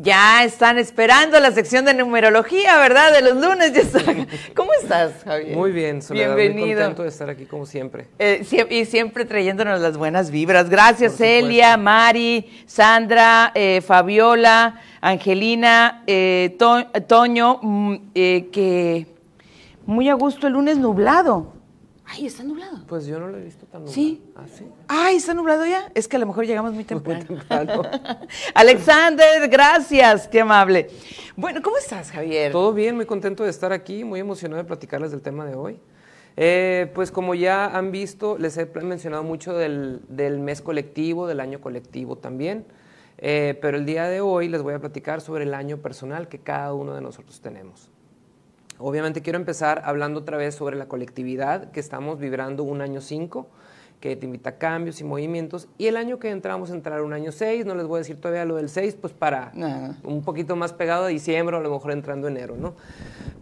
Ya están esperando la sección de numerología, ¿verdad? De los lunes. Ya ¿Cómo estás, Javier? Muy bien, Soledad. Muy contento de estar aquí, como siempre. Eh, y siempre trayéndonos las buenas vibras. Gracias, Celia, Mari, Sandra, eh, Fabiola, Angelina, eh, Toño, mm, que muy a gusto el lunes nublado. Ay, está nublado. Pues yo no lo he visto tan nublado. ¿Sí? ¿Ah, sí? Ay, ¿está nublado ya? Es que a lo mejor llegamos muy temprano. Alexander, gracias, qué amable. Bueno, ¿cómo estás, Javier? Todo bien, muy contento de estar aquí, muy emocionado de platicarles del tema de hoy. Eh, pues como ya han visto, les he mencionado mucho del, mes colectivo, del año colectivo también, eh, pero el día de hoy les voy a platicar sobre el año personal que cada uno de nosotros tenemos. Obviamente quiero empezar hablando otra vez sobre la colectividad, que estamos vibrando un año 5, que te invita a cambios y movimientos, y el año que entramos a entrar un año 6, no les voy a decir todavía lo del 6, pues para un poquito más pegado a diciembre, o a lo mejor entrando enero, ¿no?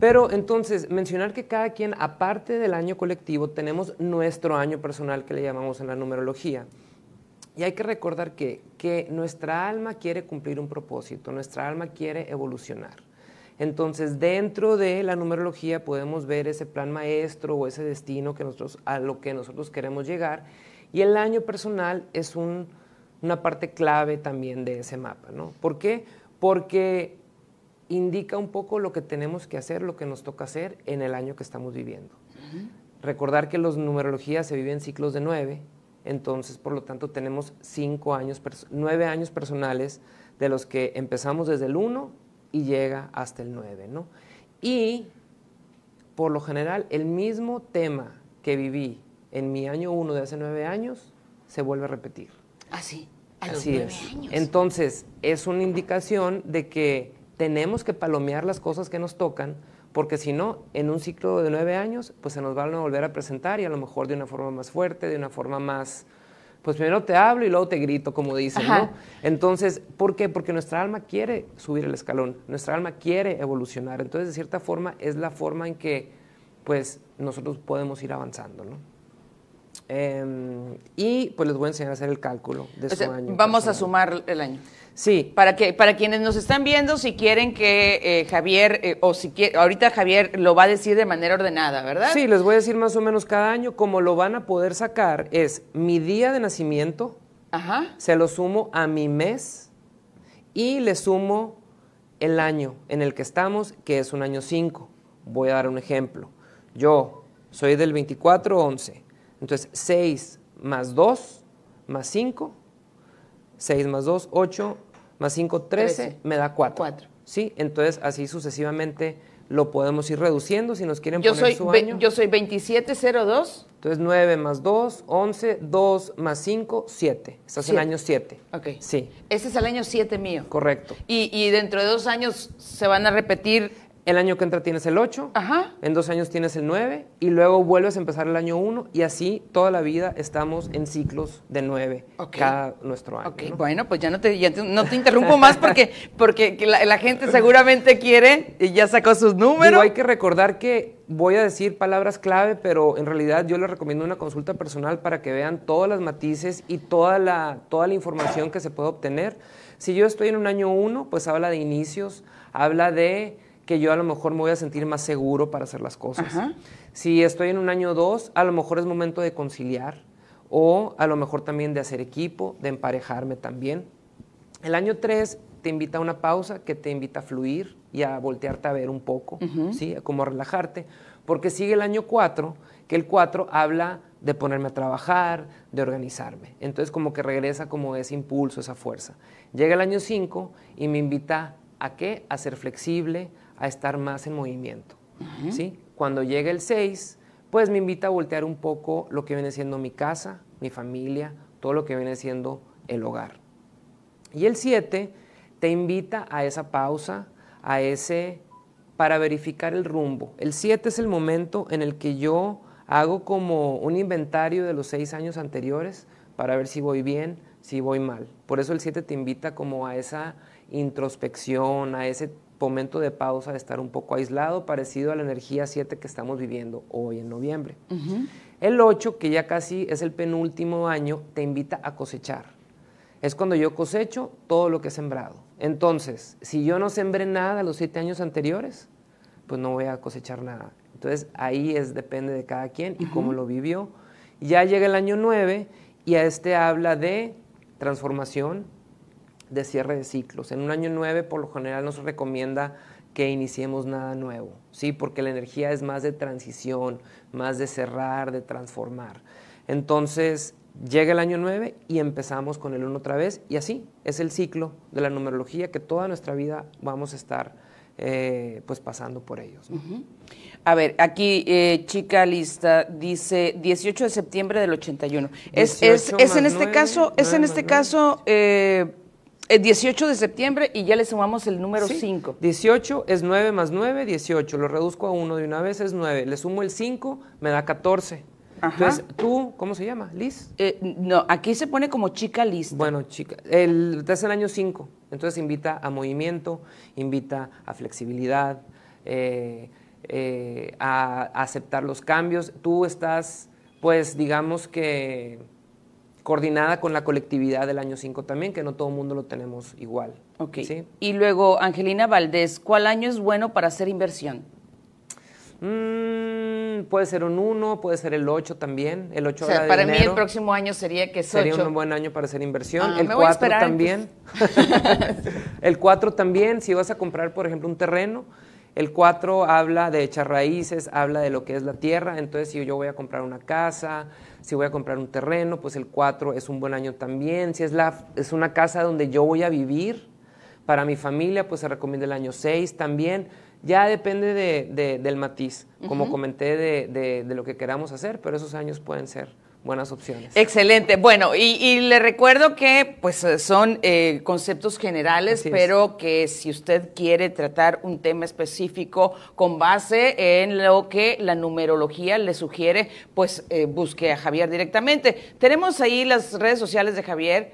Pero entonces, mencionar que cada quien, aparte del año colectivo, tenemos nuestro año personal que le llamamos en la numerología. Y hay que recordar que nuestra alma quiere cumplir un propósito, nuestra alma quiere evolucionar. Entonces, dentro de la numerología podemos ver ese plan maestro o ese destino que a lo que nosotros queremos llegar. Y el año personal es una parte clave también de ese mapa, ¿no? ¿Por qué? Porque indica un poco lo que tenemos que hacer, lo que nos toca hacer en el año que estamos viviendo. Recordar que los numerologías se viven en ciclos de nueve, entonces, por lo tanto, tenemos cinco años, nueve años personales de los que empezamos desde el uno, y llega hasta el 9, ¿no? Y por lo general el mismo tema que viví en mi año 1 de hace nueve años se vuelve a repetir. Ah, Así, a Así es. Entonces, es una indicación de que tenemos que palomear las cosas que nos tocan, porque si no, en un ciclo de nueve años, pues se nos van a volver a presentar y a lo mejor de una forma más fuerte, de una forma más pues primero te hablo y luego te grito, como dicen, ¿no? Entonces, ¿por qué? Porque nuestra alma quiere subir el escalón, nuestra alma quiere evolucionar. Entonces, de cierta forma, es la forma en que, pues, nosotros podemos ir avanzando, ¿no? Em, y pues les voy a enseñar a hacer el cálculo de su año. Vamos a sumar el año. Sí. Para que para quienes nos están viendo, si quieren que eh, Javier eh, o si ahorita Javier lo va a decir de manera ordenada, ¿verdad? Sí, les voy a decir más o menos cada año como lo van a poder sacar es mi día de nacimiento. Ajá. Se lo sumo a mi mes y le sumo el año en el que estamos, que es un año 5. Voy a dar un ejemplo. Yo soy del 24 11 entonces, 6 más 2 más 5, 6 más 2, 8, más 5, 13, me da 4. 4. ¿Sí? Entonces, así sucesivamente lo podemos ir reduciendo si nos quieren poner su año. yo soy 2702. Entonces 9 más 2, 11, 2 más 5, 7. Estás en el año 7. Ok. Sí. Ese es el año 7 mío. Correcto. Y, y, dentro de dos años se van a repetir el año que entra tienes el 8, en dos años tienes el 9 y luego vuelves a empezar el año 1 y así toda la vida estamos en ciclos de 9 cada nuestro año. bueno, pues ya no te, interrumpo más porque, porque la, gente seguramente quiere y ya sacó sus números. hay que recordar que voy a decir palabras clave, pero en realidad yo les recomiendo una consulta personal para que vean todas las matices y toda la, toda la información que se puede obtener. Si yo estoy en un año 1, pues habla de inicios, habla de que yo a lo mejor me voy a sentir más seguro para hacer las cosas. Si estoy en un año 2, dos, a lo mejor es momento de conciliar o a lo mejor también de hacer equipo, de emparejarme también. El año tres te invita a una pausa, que te invita a fluir y a voltearte a ver un poco, ¿sí? Como relajarte, porque sigue el año cuatro, que el cuatro habla de ponerme a trabajar, de organizarme. Entonces como que regresa como ese impulso, esa fuerza. Llega el año 5 y me invita ¿A qué? A ser flexible, a estar más en movimiento. ¿sí? Cuando llega el 6, pues me invita a voltear un poco lo que viene siendo mi casa, mi familia, todo lo que viene siendo el hogar. Y el 7 te invita a esa pausa, a ese para verificar el rumbo. El 7 es el momento en el que yo hago como un inventario de los 6 años anteriores para ver si voy bien, si voy mal. Por eso el 7 te invita como a esa introspección, a ese momento de pausa, de estar un poco aislado, parecido a la energía 7 que estamos viviendo hoy en noviembre. El 8, que ya casi es el penúltimo año, te invita a cosechar. Es cuando yo cosecho todo lo que he sembrado. Entonces, si yo no sembré nada los siete años anteriores, pues no voy a cosechar nada. Entonces, ahí es, depende de cada quien y cómo lo vivió. Ya llega el año 9 y a este habla de transformación, de cierre de ciclos. En un año 9 por lo general nos recomienda que iniciemos nada nuevo, ¿sí? porque la energía es más de transición, más de cerrar, de transformar. Entonces llega el año 9 y empezamos con el 1 otra vez y así es el ciclo de la numerología que toda nuestra vida vamos a estar eh, pues pasando por ellos. A ver, aquí eh, chica lista dice 18 de septiembre del 81. Es, en este caso, es en este caso... Eh, el eh, 18 de septiembre y ya le sumamos el número 5. 18 es 9 más 9, 18. Lo reduzco a 1 de una vez, es 9. Le sumo el 5, me da 14. Entonces, tú, ¿cómo se llama? ¿Liz? Eh, no, aquí se pone como chica Liz. Bueno, chica. El, es el año 5. Entonces invita a movimiento, invita a flexibilidad, eh, a aceptar los cambios. Tú estás, pues, digamos que coordinada con la colectividad del año 5 también, que no todo el mundo lo tenemos igual. Y luego, Angelina Valdés, ¿cuál año es bueno para hacer inversión? Mm, puede ser un 1, puede ser el 8 también. El 8 para mí el próximo año sería que es Sería un buen año para hacer inversión. Ah, el 4 también. Pues. el 4 también, si vas a comprar, por ejemplo, un terreno el 4 habla de echar raíces, habla de lo que es la tierra, entonces si yo voy a comprar una casa, si voy a comprar un terreno, pues el 4 es un buen año también. Si es, la, es una casa donde yo voy a vivir para mi familia, pues se recomienda el año 6 también. Ya depende de, del matiz, como comenté, de, de, lo que queramos hacer, pero esos años pueden ser buenas opciones. Excelente. Bueno, y, le recuerdo que pues eh, son eh, conceptos generales, pero que si usted quiere tratar un tema específico con base en lo que la numerología le sugiere, pues eh, busque a Javier directamente. Tenemos ahí las redes sociales de Javier.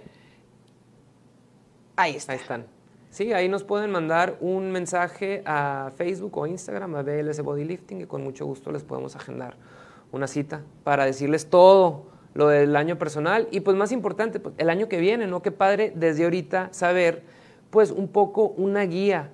Ahí, están. Sí, ahí nos pueden mandar un mensaje a Facebook o Instagram, a BLS Bodylifting, y con mucho gusto les podemos agendar una cita para decirles todo lo del año personal y pues más importante, pues, el año que viene, ¿no? Qué padre desde ahorita saber pues un poco una guía,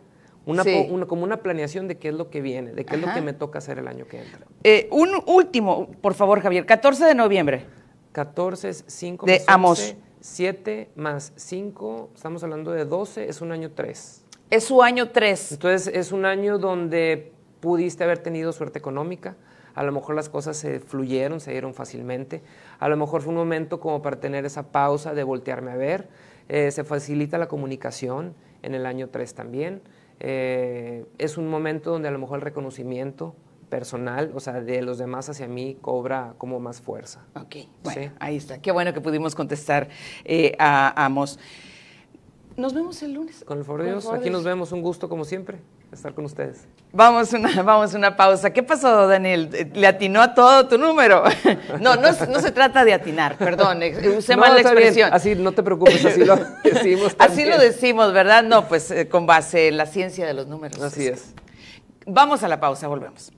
una, como una planeación de qué es lo que viene, de qué es lo que me toca hacer el año que entra. Eh, un último, por favor, Javier, 14 de noviembre. 14 es 5 de Amos. 7 más 5, estamos hablando de 12, es un año 3. Es su año 3. Entonces es un año donde pudiste haber tenido suerte económica, a lo mejor las cosas se fluyeron, se dieron fácilmente, a lo mejor fue un momento como para tener esa pausa de voltearme a ver, eh, se facilita la comunicación en el año 3 también, eh, es un momento donde a lo mejor el reconocimiento personal, o sea, de los demás hacia mí, cobra como más fuerza. Ok, bueno, ahí está. Qué bueno que pudimos contestar eh, a Amos. Nos vemos el lunes. Con el favor de Dios, aquí nos vemos. Un gusto como siempre estar con ustedes. Vamos una, vamos una pausa. ¿Qué pasó, Daniel? Eh, ¿Le atinó a todo tu número? No, no, se trata de atinar, perdón, eh, usé mal la expresión. Así, no te preocupes, así lo decimos. Así lo decimos, ¿verdad? No, pues eh, con base en la ciencia de los números. Así es. Vamos a la pausa, volvemos.